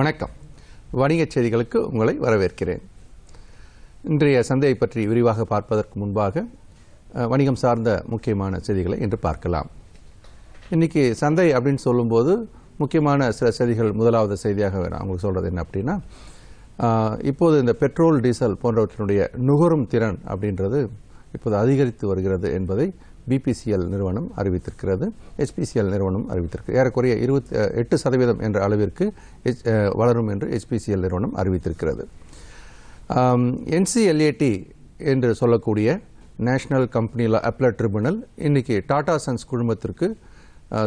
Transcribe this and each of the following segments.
வணக்கம் வணிகச் செய்திகளுக்கு உங்களை வரவேற்கிறேன் இன்றைய சந்தையை பற்றி விரிவாக பார்ப்பதற்கு முன்பாக வணிகம் சார்ந்த முக்கியமான செய்திகளை இன்று பார்க்கலாம் இன்றைக்கி சந்தை அப்படின்னு சொல்லும்போது முக்கியமான சில செய்திகள் முதலாவது செய்தியாக நான் அவங்களுக்கு சொல்கிறது என்ன அப்படின்னா இப்போது இந்த பெட்ரோல் டீசல் போன்றவற்றினுடைய நுகரும் திறன் அப்படின்றது இப்போது அதிகரித்து வருகிறது என்பதை பிபிசிஎல் நிறுவனம் அறிவித்திருக்கிறது எச்பிசிஎல் நிறுவனம் அறிவித்திருக்கு ஏறக்குறைய இருபத்தி எட்டு சதவீதம் என்ற அளவிற்கு வளரும் என்று எச்பிசிஎல் நிறுவனம் அறிவித்திருக்கிறது என்சிஎல்ஏடி என்று சொல்லக்கூடிய நேஷனல் கம்பெனியில் அப்பலட் ட்ரிபுனல் இன்றைக்கி டாடா சன்ஸ் குழுமத்திற்கு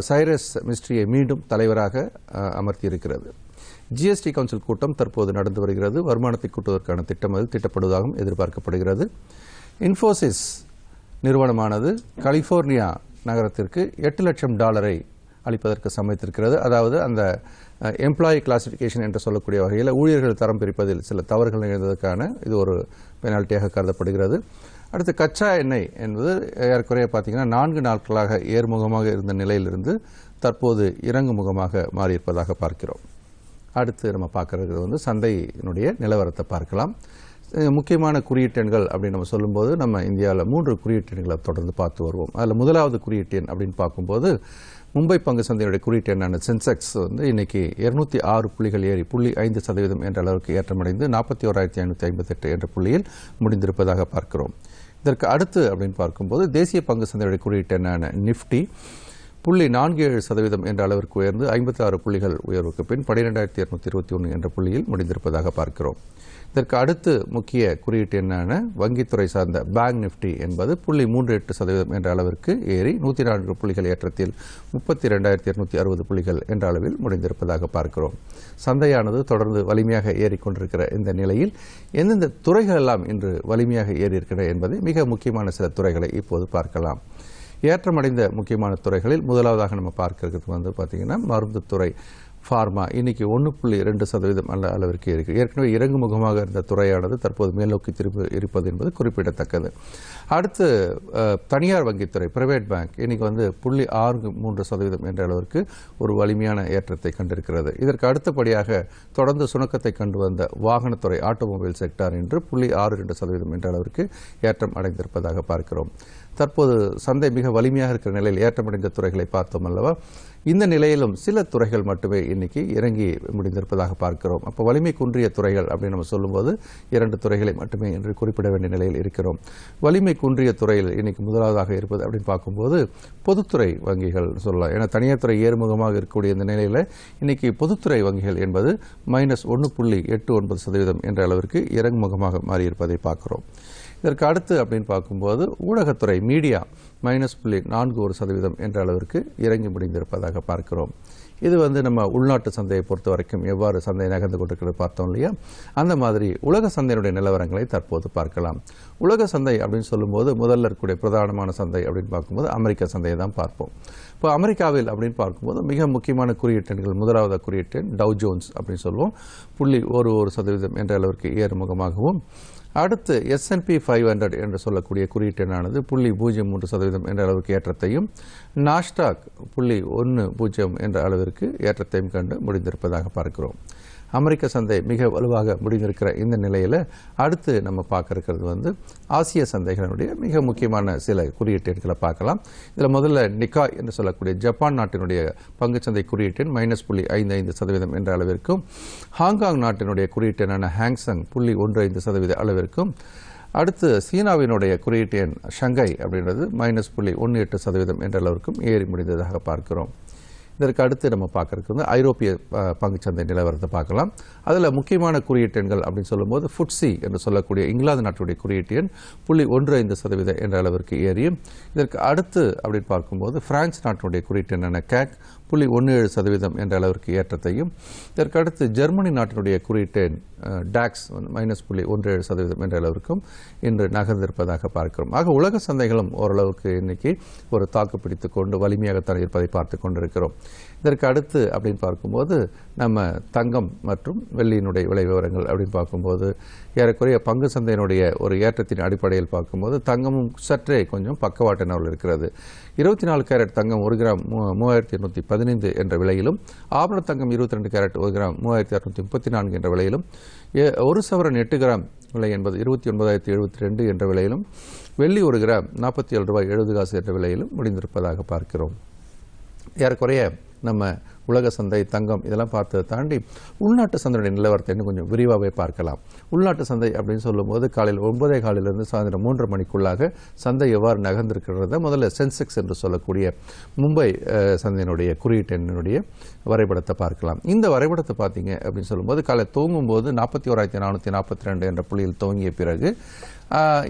சைரஸ் மிஸ்ட்ரியை மீண்டும் தலைவராக அமர்த்தியிருக்கிறது ஜிஎஸ்டி கவுன்சில் கூட்டம் தற்போது நடந்து வருகிறது வருமானத்தை கூட்டுவதற்கான திட்டம் அது திட்டப்படுவதாகவும் எதிர்பார்க்கப்படுகிறது இன்ஃபோசிஸ் நிறுவனமானது கலிஃபோர்னியா நகரத்திற்கு எட்டு லட்சம் டாலரை அளிப்பதற்கு சமைத்திருக்கிறது அதாவது அந்த எம்ப்ளாயி கிளாசிஃபிகேஷன் என்று சொல்லக்கூடிய வகையில் ஊழியர்கள் தரம் பிரிப்பதில் சில தவறுகள் நிகழ்ந்ததற்கான இது ஒரு பெனால்ட்டியாக கருதப்படுகிறது அடுத்து கச்சா எண்ணெய் என்பது ஏறக்குறைய பார்த்தீங்கன்னா நான்கு நாட்களாக ஏர்முகமாக இருந்த நிலையிலிருந்து தற்போது இறங்கு முகமாக மாறியிருப்பதாக பார்க்கிறோம் அடுத்து நம்ம பார்க்கறது வந்து சந்தையினுடைய நிலவரத்தை பார்க்கலாம் முக்கியமான குறியீட்டெண்கள் அப்படின்னு நம்ம சொல்லும்போது நம்ம இந்தியாவில் மூன்று குறியீட்டெண்களை தொடர்ந்து பார்த்து வருவோம் அதில் முதலாவது எண் அப்படின்னு பார்க்கும்போது மும்பை பங்கு சந்தையுடைய குறியீட்டெண்ணான சென்செக்ஸ் வந்து இன்னைக்கு இருநூத்தி ஆறு புள்ளிகள் ஏறி புள்ளி ஐந்து சதவீதம் என்ற அளவுக்கு ஏற்றமடைந்து நாற்பத்தி ஓராயிரத்தி ஐநூற்றி ஐம்பத்தெட்டு என்ற புள்ளியில் முடிந்திருப்பதாக பார்க்கிறோம் இதற்கு அடுத்து அப்படின்னு பார்க்கும்போது தேசிய பங்கு சந்தையுடைய குறியீட்டு எண்ணான நிப்டி புள்ளி நான்கு ஏழு சதவீதம் என்ற அளவிற்கு உயர்ந்து ஐம்பத்தி ஆறு புள்ளிகள் உயர்வுக்கு பின் பன்னிரெண்டாயிரத்தி இருநூத்தி இருபத்தி ஒன்று என்ற புள்ளியில் முடிந்திருப்பதாக பார்க்கிறோம் இதற்கு அடுத்து முக்கிய குறியீட்டு என்னென்ன வங்கித்துறை சார்ந்த பேங்க் நிஃப்டி என்பது புள்ளி மூன்று எட்டு சதவீதம் என்ற அளவிற்கு ஏறி நூற்றி நான்கு புள்ளிகள் ஏற்றத்தில் முப்பத்தி ரெண்டாயிரத்தி இருநூத்தி அறுபது புள்ளிகள் என்ற அளவில் முடிந்திருப்பதாக பார்க்கிறோம் சந்தையானது தொடர்ந்து வலிமையாக ஏறிக்கொண்டிருக்கிற இந்த நிலையில் எந்தெந்த துறைகள் எல்லாம் இன்று வலிமையாக ஏறியிருக்கின்றன என்பதை மிக முக்கியமான சில துறைகளை இப்போது பார்க்கலாம் ஏற்றமடைந்த முக்கியமான துறைகளில் முதலாவதாக நம்ம பார்க்கறதுக்கு வந்து வந்து பார்த்திங்கன்னா துறை ஃபார்மா இன்னைக்கு ஒன்று புள்ளி ரெண்டு சதவீதம் அல்ல அளவிற்கு இருக்குது ஏற்கனவே இறங்கு முகமாக இருந்த துறையானது தற்போது மேல்நோக்கி திரும்ப இருப்பது என்பது குறிப்பிடத்தக்கது அடுத்து தனியார் வங்கித்துறை பிரைவேட் பேங்க் இன்னைக்கு வந்து புள்ளி ஆறு மூன்று சதவீதம் என்ற அளவிற்கு ஒரு வலிமையான ஏற்றத்தை கண்டிருக்கிறது இதற்கு அடுத்தபடியாக தொடர்ந்து சுணக்கத்தை கண்டு வந்த வாகனத்துறை ஆட்டோமொபைல் செக்டார் என்று புள்ளி ஆறு இரண்டு சதவீதம் என்ற அளவிற்கு ஏற்றம் அடைந்திருப்பதாக பார்க்கிறோம் தற்போது சந்தை மிக வலிமையாக இருக்கிற நிலையில் ஏற்றமடைந்த துறைகளை பார்த்தோம் அல்லவா இந்த நிலையிலும் சில துறைகள் மட்டுமே இன்னைக்கு இறங்கி முடிந்திருப்பதாக பார்க்கிறோம் அப்போ வலிமை குன்றிய துறைகள் அப்படின்னு நம்ம சொல்லும்போது இரண்டு துறைகளை மட்டுமே என்று குறிப்பிட வேண்டிய நிலையில் இருக்கிறோம் வலிமை குன்றிய துறையில் இன்னைக்கு முதலாவதாக இருப்பது அப்படின்னு பார்க்கும்போது பொதுத்துறை வங்கிகள் சொல்லலாம் ஏன்னா தனியார் துறை ஏறுமுகமாக இருக்கக்கூடிய இந்த நிலையில் இன்னைக்கு பொதுத்துறை வங்கிகள் என்பது மைனஸ் ஒன்று புள்ளி எட்டு ஒன்பது சதவீதம் என்ற அளவிற்கு இறங்குமுகமாக மாறியிருப்பதை பார்க்கிறோம் இதற்கு அடுத்து அப்படின்னு பார்க்கும்போது ஊடகத்துறை மீடியா மைனஸ் புள்ளி நான்கு ஒரு சதவீதம் என்ற அளவிற்கு இறங்கி முடிந்திருப்பதாக பார்க்கிறோம் இது வந்து நம்ம உள்நாட்டு சந்தையை பொறுத்த வரைக்கும் எவ்வாறு சந்தை நகர்ந்து கொண்டிருக்கிறது பார்த்தோம் இல்லையா அந்த மாதிரி உலக சந்தையினுடைய நிலவரங்களை தற்போது பார்க்கலாம் உலக சந்தை அப்படின்னு சொல்லும்போது முதல்ல இருக்கக்கூடிய பிரதானமான சந்தை அப்படின்னு பார்க்கும்போது அமெரிக்க சந்தையை தான் பார்ப்போம் இப்போ அமெரிக்காவில் அப்படின்னு பார்க்கும்போது மிக முக்கியமான குறியீட்டெண்கள் முதலாவது குறியீட்டெண் டவு ஜோன்ஸ் அப்படின்னு சொல்லுவோம் புள்ளி ஒரு ஒரு சதவீதம் என்ற அளவிற்கு ஏறுமுகமாகவும் அடுத்து எஸ்என்பி ஃபைவ் ஹண்ட்ரட் என்று சொல்லக்கூடிய குறியீட்டு எண்ணானது புள்ளி பூஜ்ஜியம் மூன்று சதவீதம் என்ற அளவுக்கு ஏற்றத்தையும் நாஷ்டாக் புள்ளி ஒன்று பூஜ்ஜியம் என்ற அளவிற்கு ஏற்றத்தையும் கண்டு முடிந்திருப்பதாக பார்க்கிறோம் அமெரிக்க சந்தை மிக வலுவாக முடிந்திருக்கிற இந்த நிலையில் அடுத்து நம்ம பார்க்க இருக்கிறது வந்து ஆசிய சந்தைகளினுடைய மிக முக்கியமான சில குறியீட்டெடுகளை பார்க்கலாம் இதில் முதல்ல நிக்காய் என்று சொல்லக்கூடிய ஜப்பான் நாட்டினுடைய பங்கு சந்தை குறியீட்டின் மைனஸ் புள்ளி ஐந்து ஐந்து சதவீதம் என்ற அளவிற்கும் ஹாங்காங் நாட்டினுடைய குறியீட்டெண்ணான ஹாங்ஸங் புள்ளி ஒன்று ஐந்து சதவீத அளவிற்கும் அடுத்து சீனாவினுடைய குறியீட்டு எண் ஷங்கை அப்படின்றது மைனஸ் புள்ளி ஒன்று எட்டு சதவீதம் என்ற அளவிற்கும் ஏறி முடிந்ததாக பார்க்கிறோம் இதற்கு அடுத்து நம்ம பார்க்கறதுக்கு வந்து ஐரோப்பிய பங்குச்சந்தை நிலவரத்தை பார்க்கலாம் அதில் முக்கியமான குறியீட்டெண்கள் அப்படின்னு சொல்லும்போது ஃபுட்ஸி என்று சொல்லக்கூடிய இங்கிலாந்து நாட்டுடைய குறியீட்டு எண் புள்ளி ஒன்று ஐந்து சதவீதம் என்ற அளவிற்கு ஏறியும் இதற்கு அடுத்து அப்படின்னு பார்க்கும்போது பிரான்ஸ் நாட்டுடைய குறியீட்டு என்னென்ன கேக் புள்ளி ஒன்று ஏழு சதவீதம் என்ற அளவிற்கு ஏற்றத்தையும் இதற்கடுத்து ஜெர்மனி நாட்டினுடைய குறியீட்டு டாக்ஸ் மைனஸ் புள்ளி ஒன்று ஏழு சதவீதம் என்ற அளவிற்கும் இன்று நகர்ந்திருப்பதாக பார்க்கிறோம் ஆக உலக சந்தைகளும் ஓரளவுக்கு இன்னைக்கு ஒரு தாக்கு பிடித்து கொண்டு வலிமையாகத்தான் இருப்பதை பார்த்து கொண்டிருக்கிறோம் இதற்கு அடுத்து அப்படின்னு பார்க்கும்போது நம்ம தங்கம் மற்றும் வெள்ளியினுடைய விலை விவரங்கள் அப்படின்னு பார்க்கும்போது ஏறக்குறைய பங்கு சந்தையினுடைய ஒரு ஏற்றத்தின் அடிப்படையில் பார்க்கும்போது தங்கமும் சற்றே கொஞ்சம் பக்கவாட்டு இருக்கிறது இருபத்தி நாலு கேரட் தங்கம் ஒரு கிராம் மூவாயிரத்தி எண்ணூற்றி பதினைந்து என்ற விலையிலும் ஆபரண தங்கம் இருபத்தி ரெண்டு கேரட் ஒரு கிராம் மூவாயிரத்தி அறுநூற்றி முப்பத்தி நான்கு என்ற விலையிலும் ஒரு சவரன் எட்டு கிராம் விலை என்பது இருபத்தி ஒன்பதாயிரத்தி எழுபத்தி ரெண்டு என்ற விலையிலும் வெள்ளி ஒரு கிராம் நாற்பத்தி ஏழு ரூபாய் எழுபது காசு என்ற விலையிலும் முடிந்திருப்பதாக பார்க்கிறோம் ஏறக்குறைய நம்ம உலக சந்தை தங்கம் இதெல்லாம் பார்த்ததை தாண்டி உள்நாட்டு சந்தையுடைய நிலவரத்தை கொஞ்சம் விரிவாகவே பார்க்கலாம் உள்நாட்டு சந்தை அப்படின்னு சொல்லும்போது காலையில் ஒன்பதே காலையிலிருந்து சாயந்தரம் மூன்று மணிக்குள்ளாக சந்தை எவ்வாறு நகர்ந்திருக்கிறத முதல்ல சென்செக்ஸ் என்று சொல்லக்கூடிய மும்பை சந்தையினுடைய குறியீட்டு என்னுடைய வரைபடத்தை பார்க்கலாம் இந்த வரைபடத்தை பார்த்தீங்க அப்படின்னு சொல்லும்போது காலை தூங்கும்போது நாற்பத்தி ஓராயிரத்தி நானூற்றி நாற்பத்தி ரெண்டு என்ற புள்ளியில் துவங்கிய பிறகு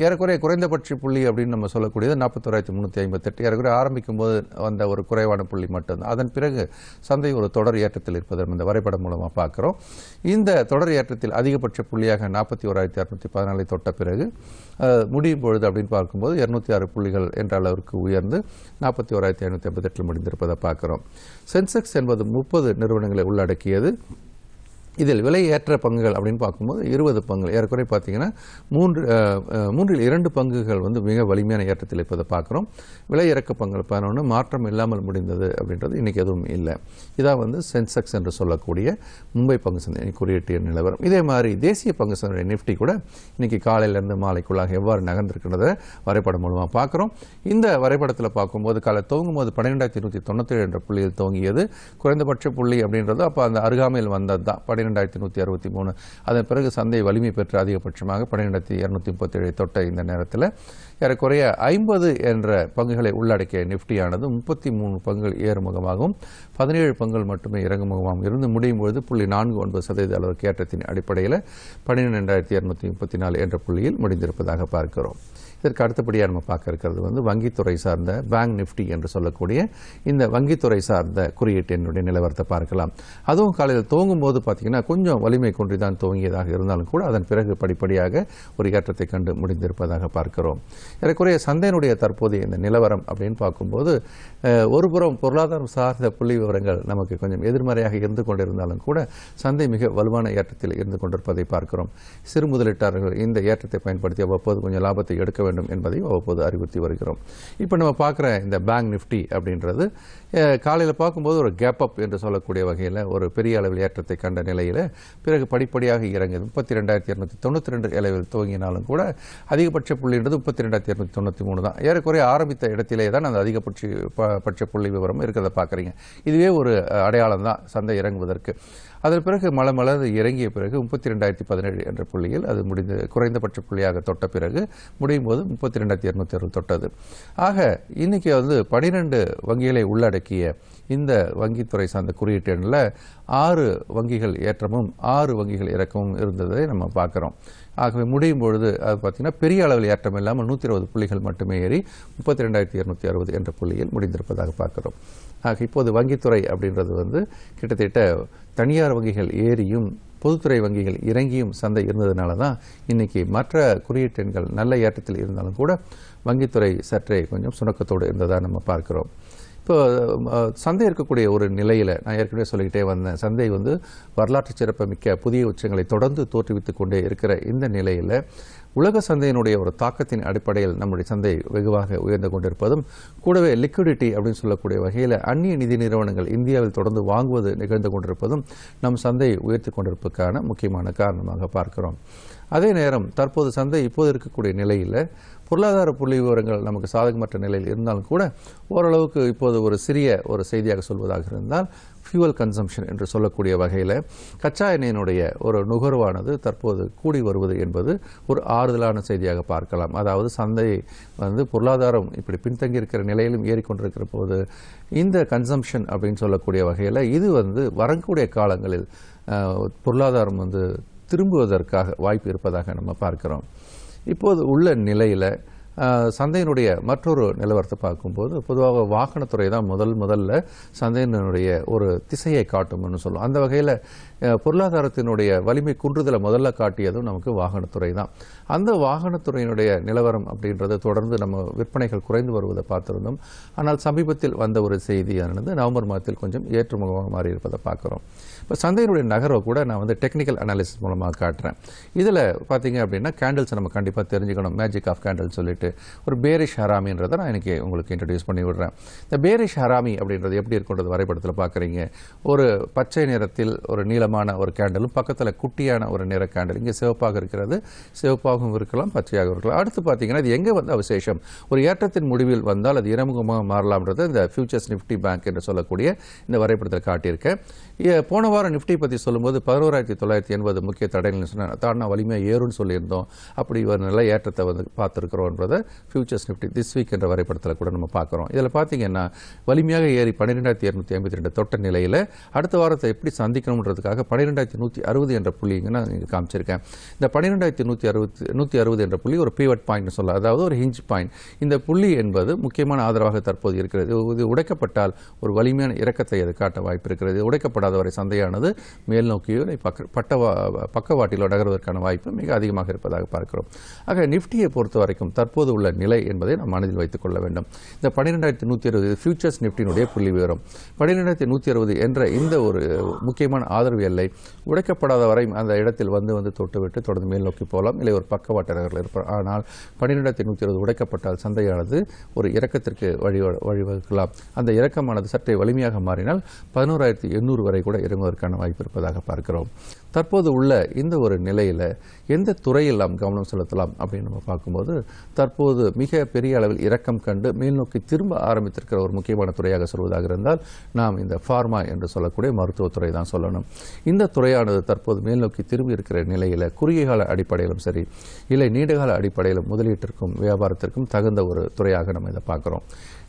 ஏறக்குறைய குறைந்தபட்ச புள்ளி அப்படின்னு நம்ம சொல்லக்கூடியது நாற்பத்தோராயிரத்தி முந்நூற்றி ஐம்பத்தெட்டு ஏறக்குறைய ஆரம்பிக்கும் போது வந்த ஒரு குறைவான புள்ளி மட்டும்தான் அதன் பிறகு சந்தை ஒரு தொடர் ஏற்றத்தில் இருப்பதை இந்த வரைபடம் மூலமாக பார்க்குறோம் இந்த தொடர் ஏற்றத்தில் அதிகபட்ச புள்ளியாக நாற்பத்தி ஓராயிரத்தி அறுநூற்றி பதினாலை தொட்ட பிறகு முடியும் பொழுது அப்படின்னு பார்க்கும்போது இரநூத்தி ஆறு புள்ளிகள் என்ற அளவிற்கு உயர்ந்து நாற்பத்தி ஓராயிரத்தி ஐநூற்றி ஐம்பத்தெட்டில் முடிந்திருப்பதை பார்க்குறோம் சென்செக்ஸ் என்பது முப்பது நிறுவனங்களை உள்ளடக்கியது இதில் விலை ஏற்ற பங்குகள் அப்படின்னு பார்க்கும்போது இருபது பங்குகள் ஏறக்குறை பார்த்தீங்கன்னா மூன்று மூன்றில் இரண்டு பங்குகள் வந்து மிக வலிமையான ஏற்றத்தில் இருப்பதை பார்க்குறோம் விலை இறக்க பங்குகள் பதினொன்று மாற்றம் இல்லாமல் முடிந்தது அப்படின்றது இன்றைக்கி எதுவும் இல்லை இதாக வந்து சென்செக்ஸ் என்று சொல்லக்கூடிய மும்பை பங்கு சந்தை குறியீட்டு நிலவரம் இதே மாதிரி தேசிய பங்கு சந்தை நிஃப்டி கூட இன்றைக்கி காலையிலேருந்து மாலைக்குள்ளாக எவ்வாறு நகர்ந்திருக்கிறத வரைபடம் மூலமாக பார்க்குறோம் இந்த வரைபடத்தில் பார்க்கும்போது காலை துவங்கும் போது பன்னிரெண்டாயிரத்தி நூற்றி தொண்ணூற்றி என்ற புள்ளியில் துவங்கியது குறைந்தபட்ச புள்ளி அப்படின்றது அப்போ அந்த அருகாமையில் வந்தது தான் பன்னிரெண்டாயிரத்தி நூற்றி அறுபத்தி மூணு அதன் பிறகு சந்தை வலிமை பெற்று அதிகபட்சமாக பன்னிரெண்டாயிரத்தி இரநூத்தி ஏழு தொட்ட இந்த நேரத்தில் ஏறக்குறைய ஐம்பது என்ற பங்குகளை உள்ளடக்கிய நிஃப்டியானது முப்பத்தி மூணு பங்குகள் ஏறுமுகமாகவும் பதினேழு பங்குகள் மட்டுமே இறங்குமுகமாகவும் இருந்து முடியும் பொழுது புள்ளி நான்கு ஒன்பது சதவீத அளவுக்கு ஏற்றத்தின் அடிப்படையில் பன்னிரெண்டாயிரத்தி இரநூத்தி முப்பத்தி நாலு என்ற புள்ளியில் முடிந்திருப்பதாக பார்க்கிறோம் இதற்கு அடுத்தபடியாக நம்ம பார்க்க இருக்கிறது வந்து வங்கித்துறை சார்ந்த பேங்க் நிஃப்டி என்று சொல்லக்கூடிய இந்த வங்கித்துறை சார்ந்த குறியீட்டு என்னுடைய நிலவரத்தை பார்க்கலாம் அதுவும் காலையில் தோங்கும் போது பார்த்தீங்கன்னா கொஞ்சம் வலிமை கொண்டு தான் துவங்கியதாக இருந்தாலும் கூட அதன் பிறகு படிப்படியாக ஒரு ஏற்றத்தை கண்டு முடிந்திருப்பதாக பார்க்கிறோம் ஏறக்குறைய சந்தையினுடைய தற்போதைய இந்த நிலவரம் அப்படின்னு பார்க்கும்போது ஒருபுறம் பொருளாதாரம் சார்ந்த புள்ளி விவரங்கள் நமக்கு கொஞ்சம் எதிர்மறையாக இருந்து கொண்டிருந்தாலும் கூட சந்தை மிக வலுவான ஏற்றத்தில் இருந்து கொண்டிருப்பதை பார்க்கிறோம் சிறு முதலீட்டாளர்கள் இந்த ஏற்றத்தை பயன்படுத்தி அவ்வப்போது கொஞ்சம் லாபத்தை எடுக்க வேண்டும் என்பதையும் அவ்வப்போது அறிவுறுத்தி வருகிறோம் இப்போ நம்ம பார்க்குற இந்த பேங்க் நிஃப்டி அப்படின்றது காலையில் பார்க்கும்போது ஒரு கேப் அப் என்று சொல்லக்கூடிய வகையில் ஒரு பெரிய அளவில் ஏற்றத்தை கண்ட நிலையில் பிறகு படிப்படியாக இறங்கியது முப்பத்தி ரெண்டாயிரத்தி இரநூத்தி தொண்ணூற்றி ரெண்டு அளவில் துவங்கினாலும் கூட அதிகபட்ச புள்ளின்றது முப்பத்தி ரெண்டாயிரத்தி ஆயிரத்தி இரநூத்தி தொண்ணூற்றி மூணு தான் ஏறக்குறைய ஆரம்பித்த இடத்திலே தான் அந்த அதிகபட்ச பட்ச புள்ளி விவரம் இருக்கிறத பார்க்குறீங்க இதுவே ஒரு அடையாளம் தான் சந்தை இறங்குவதற்கு அதன் பிறகு மலை மலர்ந்து இறங்கிய பிறகு முப்பத்தி ரெண்டாயிரத்தி பதினேழு என்ற புள்ளியில் அது முடிந்த குறைந்தபட்ச புள்ளியாக தொட்ட பிறகு முடியும் போது முப்பத்தி ரெண்டாயிரத்தி இருநூத்தி அறுபது தொட்டது ஆக இன்னைக்கு வந்து பனிரெண்டு வங்கிகளை உள்ளடக்கிய இந்த வங்கித்துறை சார்ந்த குறியீட்டு எண்ணில் ஆறு வங்கிகள் ஏற்றமும் ஆறு வங்கிகள் இறக்கமும் இருந்ததை நம்ம பார்க்குறோம் ஆகவே முடியும் பொழுது அது பார்த்திங்கன்னா பெரிய அளவில் ஏற்றம் இல்லாமல் நூற்றி இருபது புள்ளிகள் மட்டுமே ஏறி முப்பத்தி ரெண்டாயிரத்தி இருநூத்தி அறுபது என்ற புள்ளியில் முடிந்திருப்பதாக பார்க்குறோம் ஆக இப்போது வங்கித்துறை அப்படின்றது வந்து கிட்டத்தட்ட தனியார் வங்கிகள் ஏறியும் பொதுத்துறை வங்கிகள் இறங்கியும் சந்தை இருந்ததுனால தான் இன்றைக்கி மற்ற குறியீட்டெண்கள் நல்ல ஏற்றத்தில் இருந்தாலும் கூட வங்கித்துறை சற்றே கொஞ்சம் சுணக்கத்தோடு இருந்ததாக நம்ம பார்க்கிறோம் இப்போ சந்தை இருக்கக்கூடிய ஒரு நிலையில் நான் ஏற்கனவே சொல்லிக்கிட்டே வந்தேன் சந்தை வந்து வரலாற்று சிறப்புமிக்க புதிய உச்சங்களை தொடர்ந்து தோற்றுவித்துக் கொண்டே இருக்கிற இந்த நிலையில் உலக சந்தையினுடைய ஒரு தாக்கத்தின் அடிப்படையில் நம்முடைய சந்தை வெகுவாக உயர்ந்து கொண்டிருப்பதும் கூடவே லிக்விடிட்டி அப்படின்னு சொல்லக்கூடிய வகையில் அந்நிய நிதி நிறுவனங்கள் இந்தியாவில் தொடர்ந்து வாங்குவது நிகழ்ந்து கொண்டிருப்பதும் நம் சந்தை உயர்த்தி கொண்டிருப்பதற்கான முக்கியமான காரணமாக பார்க்கிறோம் அதே நேரம் தற்போது சந்தை இப்போது இருக்கக்கூடிய நிலையில் பொருளாதார புள்ளி விவரங்கள் நமக்கு சாதகமற்ற நிலையில் இருந்தாலும் கூட ஓரளவுக்கு இப்போது ஒரு சிறிய ஒரு செய்தியாக சொல்வதாக இருந்தால் ஃபியூவல் கன்சம்ஷன் என்று சொல்லக்கூடிய வகையில் கச்சா எண்ணெயினுடைய ஒரு நுகர்வானது தற்போது கூடி வருவது என்பது ஒரு ஆறுதலான செய்தியாக பார்க்கலாம் அதாவது சந்தை வந்து பொருளாதாரம் இப்படி பின்தங்கி இருக்கிற நிலையிலும் ஏறிக்கொண்டிருக்கிற போது இந்த கன்சம்ஷன் அப்படின்னு சொல்லக்கூடிய வகையில் இது வந்து வரக்கூடிய காலங்களில் பொருளாதாரம் வந்து திரும்புவதற்காக வாய்ப்பு இருப்பதாக நம்ம பார்க்கிறோம் இப்போது உள்ள நிலையில் சந்தையினுடைய மற்றொரு நிலவரத்தை பார்க்கும்போது பொதுவாக வாகனத்துறை தான் முதல் முதல்ல சந்தையினுடைய ஒரு திசையை காட்டும்னு சொல்லுவோம் அந்த வகையில் பொருளாதாரத்தினுடைய வலிமை குன்றுதலை முதல்ல காட்டியதும் நமக்கு வாகனத்துறை தான் அந்த வாகனத்துறையினுடைய நிலவரம் அப்படின்றத தொடர்ந்து நம்ம விற்பனைகள் குறைந்து வருவதை பார்த்துருந்தோம் ஆனால் சமீபத்தில் வந்த ஒரு செய்தியானது நவம்பர் மாதத்தில் கொஞ்சம் ஏற்றுமுகமாக மாறி இருப்பதை பார்க்குறோம் இப்போ சந்தையினுடைய நகரை கூட நான் வந்து டெக்னிக்கல் அனாலிசிஸ் மூலமாக காட்டுறேன் இதில் பார்த்தீங்க அப்படின்னா கேண்டில்ஸ் நம்ம கண்டிப்பாக தெரிஞ்சுக்கணும் மேஜிக் ஆஃப் கேண்டில் சொல்லிட்டு ஒரு பேரிஷ் ஹராமின்றதை நான் எனக்கு உங்களுக்கு இன்ட்ரடியூஸ் பண்ணி விடுறேன் இந்த பேரிஷ் ஹராமி அப்படின்றது எப்படி இருக்கின்றது வரைபடத்தில் பார்க்குறீங்க ஒரு பச்சை நிறத்தில் ஒரு நீளமான ஒரு கேண்டலும் பக்கத்தில் குட்டியான ஒரு நிற கேண்டல் இங்கே சிவப்பாக இருக்கிறது சிவப்பாகவும் இருக்கலாம் பச்சையாக இருக்கலாம் அடுத்து பார்த்தீங்கன்னா இது எங்கே வந்து அவசேஷம் ஒரு ஏற்றத்தின் முடிவில் வந்தால் அது இறமுகமாக மாறலாம்ன்றது இந்த ஃபியூச்சர்ஸ் நிஃப்டி பேங்க் என்று சொல்லக்கூடிய இந்த வரைபடத்தில் காட்டியிருக்கேன் போன வாரம் போன வாரம் நிஃப்டி பற்றி சொல்லும்போது பதினோராயிரத்தி தொள்ளாயிரத்தி எண்பது முக்கிய தடைகள்னு சொன்னால் தாண்டா வலிமை ஏறும்னு சொல்லியிருந்தோம் அப்படி ஒரு நல்ல ஏற்றத்தை வந்து பார்த்துருக்குறோன்றதை ஃபியூச்சர்ஸ் நிப்டி திஸ் வீக் என்ற வரைபடத்தில் கூட நம்ம பார்க்குறோம் இதில் பார்த்தீங்கன்னா வலிமையாக ஏறி பன்னிரெண்டாயிரத்தி இரநூத்தி ஐம்பத்தி ரெண்டு தொட்ட நிலையில் அடுத்த வாரத்தை எப்படி சந்திக்கணுன்றதுக்காக பன்னிரெண்டாயிரத்தி நூற்றி அறுபது என்ற புள்ளிங்க நான் இங்கே காமிச்சிருக்கேன் இந்த பன்னிரெண்டாயிரத்தி நூற்றி அறுபத்தி நூற்றி அறுபது என்ற புள்ளி ஒரு பிவட் பாயிண்ட்னு சொல்லலாம் அதாவது ஒரு ஹிஞ்ச் பாயிண்ட் இந்த புள்ளி என்பது முக்கியமான ஆதரவாக தற்போது இருக்கிறது இது உடைக்கப்பட்டால் ஒரு வலிமையான இறக்கத்தை அது காட்ட வாய்ப்பு இருக்கிறது உடைக்கப்படாத வரை சந்தையை மழையானது மேல் நோக்கியோ பக்க பக்கவாட்டிலோ நகர்வதற்கான வாய்ப்பு மிக அதிகமாக இருப்பதாக பார்க்கிறோம் ஆக நிப்டியை பொறுத்த வரைக்கும் தற்போது உள்ள நிலை என்பதை நாம் மனதில் வைத்துக் கொள்ள வேண்டும் இந்த பனிரெண்டாயிரத்தி நூத்தி அறுபது ஃபியூச்சர்ஸ் நிஃப்டியினுடைய புள்ளி விவரம் பனிரெண்டாயிரத்தி நூத்தி அறுபது என்ற இந்த ஒரு முக்கியமான ஆதரவு எல்லை உடைக்கப்படாத வரை அந்த இடத்தில் வந்து வந்து தொட்டுவிட்டு தொடர்ந்து மேல் நோக்கி போகலாம் இல்லை ஒரு பக்கவாட்ட நகரில் இருப்பார் ஆனால் பனிரெண்டாயிரத்தி நூத்தி அறுபது உடைக்கப்பட்டால் சந்தையானது ஒரு இறக்கத்திற்கு வழி வழிவகுக்கலாம் அந்த இறக்கமானது சற்றே வலிமையாக மாறினால் பதினோராயிரத்தி எண்ணூறு வரை கூட இறங்குவதற்கு செல்வதற்கான வாய்ப்பு இருப்பதாக பார்க்கிறோம் தற்போது உள்ள இந்த ஒரு நிலையில் எந்த துறையில் நாம் கவனம் செலுத்தலாம் அப்படின்னு நம்ம பார்க்கும்போது தற்போது மிக பெரிய அளவில் இரக்கம் கண்டு மேல்நோக்கி திரும்ப ஆரம்பித்திருக்கிற ஒரு முக்கியமான துறையாக சொல்வதாக இருந்தால் நாம் இந்த ஃபார்மா என்று சொல்லக்கூடிய மருத்துவத்துறை தான் சொல்லணும் இந்த துறையானது தற்போது மேல்நோக்கி திரும்பி இருக்கிற நிலையில் குறுகிய கால அடிப்படையிலும் சரி இல்லை நீண்டகால அடிப்படையிலும் முதலீட்டிற்கும் வியாபாரத்திற்கும் தகுந்த ஒரு துறையாக நம்ம இதை பார்க்குறோம்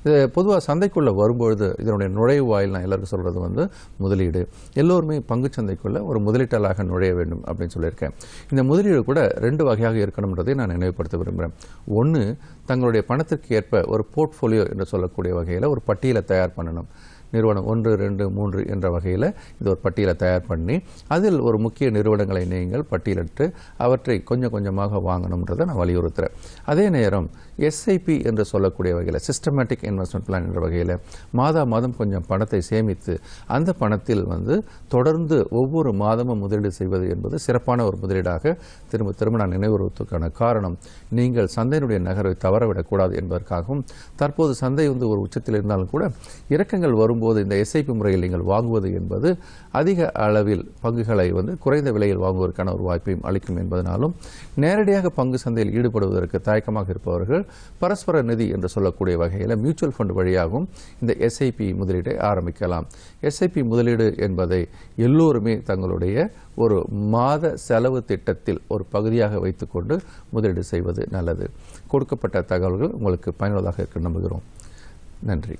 இது பொதுவாக சந்தைக்குள்ளே வரும்பொழுது இதனுடைய நுழைவு வாயில் நான் எல்லாருக்கும் சொல்கிறது வந்து முதலீடு எல்லோருமே பங்கு சந்தைக்குள்ளே ஒரு முதலீட்டாளாக நுழைய வேண்டும் அப்படின்னு சொல்லியிருக்கேன் இந்த முதலீடு கூட ரெண்டு வகையாக இருக்கணுன்றதை நான் நினைவுபடுத்த விரும்புகிறேன் ஒன்று தங்களுடைய பணத்திற்கு ஏற்ப ஒரு போர்ட்ஃபோலியோ என்று சொல்லக்கூடிய வகையில் ஒரு பட்டியலை தயார் பண்ணணும் நிறுவனம் ஒன்று ரெண்டு மூன்று என்ற வகையில் இது ஒரு பட்டியலை தயார் பண்ணி அதில் ஒரு முக்கிய நிறுவனங்களை நீங்கள் பட்டியலிட்டு அவற்றை கொஞ்சம் கொஞ்சமாக வாங்கணுன்றதை நான் வலியுறுத்துகிறேன் அதே நேரம் எஸ்ஐபி என்று சொல்லக்கூடிய வகையில் சிஸ்டமேட்டிக் இன்வெஸ்ட்மெண்ட் பிளான் என்ற வகையில் மாதா மாதம் கொஞ்சம் பணத்தை சேமித்து அந்த பணத்தில் வந்து தொடர்ந்து ஒவ்வொரு மாதமும் முதலீடு செய்வது என்பது சிறப்பான ஒரு முதலீடாக திரும்ப திரும்ப நான் நினைவுறுவதற்கான காரணம் நீங்கள் சந்தையினுடைய நகர்வை தவறவிடக்கூடாது என்பதற்காகவும் தற்போது சந்தை வந்து ஒரு உச்சத்தில் இருந்தாலும் கூட இறக்கங்கள் வரும்போது போது இந்த எஸ்ஐபி முறையில் நீங்கள் வாங்குவது என்பது அதிக அளவில் பங்குகளை வந்து குறைந்த விலையில் வாங்குவதற்கான ஒரு வாய்ப்பையும் அளிக்கும் என்பதனாலும் நேரடியாக பங்கு சந்தையில் ஈடுபடுவதற்கு தயக்கமாக இருப்பவர்கள் பரஸ்பர நிதி என்று சொல்லக்கூடிய வகையில் மியூச்சுவல் ஃபண்ட் வழியாகவும் இந்த எஸ்ஐபி முதலீட்டை ஆரம்பிக்கலாம் எஸ்ஐபி முதலீடு என்பதை எல்லோருமே தங்களுடைய ஒரு மாத செலவு திட்டத்தில் ஒரு பகுதியாக வைத்துக்கொண்டு முதலீடு செய்வது நல்லது கொடுக்கப்பட்ட தகவல்கள் உங்களுக்கு பயனுள்ளதாக இருக்க நம்புகிறோம் நன்றி